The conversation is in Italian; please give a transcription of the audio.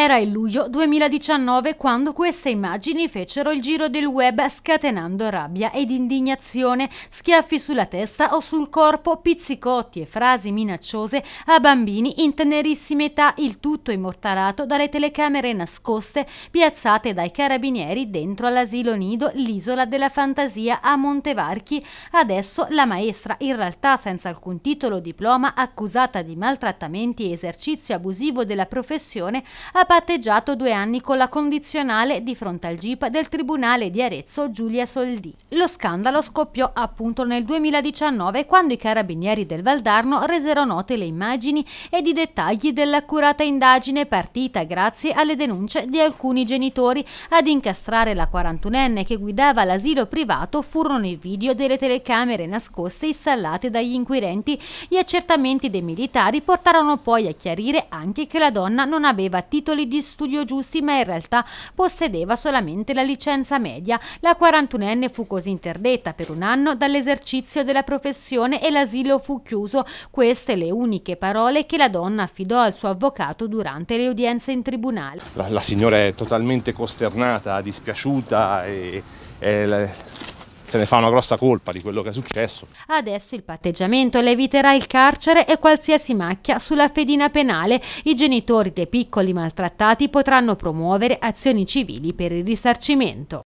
Era il luglio 2019 quando queste immagini fecero il giro del web scatenando rabbia ed indignazione, schiaffi sulla testa o sul corpo, pizzicotti e frasi minacciose a bambini in tenerissima età, il tutto immortalato dalle telecamere nascoste piazzate dai carabinieri dentro all'asilo nido L'isola della fantasia a Montevarchi. Adesso la maestra, in realtà senza alcun titolo o diploma, accusata di maltrattamenti e esercizio abusivo della professione, ha patteggiato due anni con la condizionale di fronte al GIP del Tribunale di Arezzo Giulia Soldì. Lo scandalo scoppiò appunto nel 2019 quando i carabinieri del Valdarno resero note le immagini ed i dettagli dell'accurata indagine partita grazie alle denunce di alcuni genitori. Ad incastrare la 41enne che guidava l'asilo privato furono i video delle telecamere nascoste installate dagli inquirenti. Gli accertamenti dei militari portarono poi a chiarire anche che la donna non aveva titoli titoli di studio giusti, ma in realtà possedeva solamente la licenza media. La 41enne fu così interdetta per un anno dall'esercizio della professione e l'asilo fu chiuso. Queste le uniche parole che la donna affidò al suo avvocato durante le udienze in tribunale. La, la signora è totalmente costernata, dispiaciuta e, e se ne fa una grossa colpa di quello che è successo. Adesso il patteggiamento le eviterà il carcere e qualsiasi macchia sulla fedina penale. I genitori dei piccoli maltrattati potranno promuovere azioni civili per il risarcimento.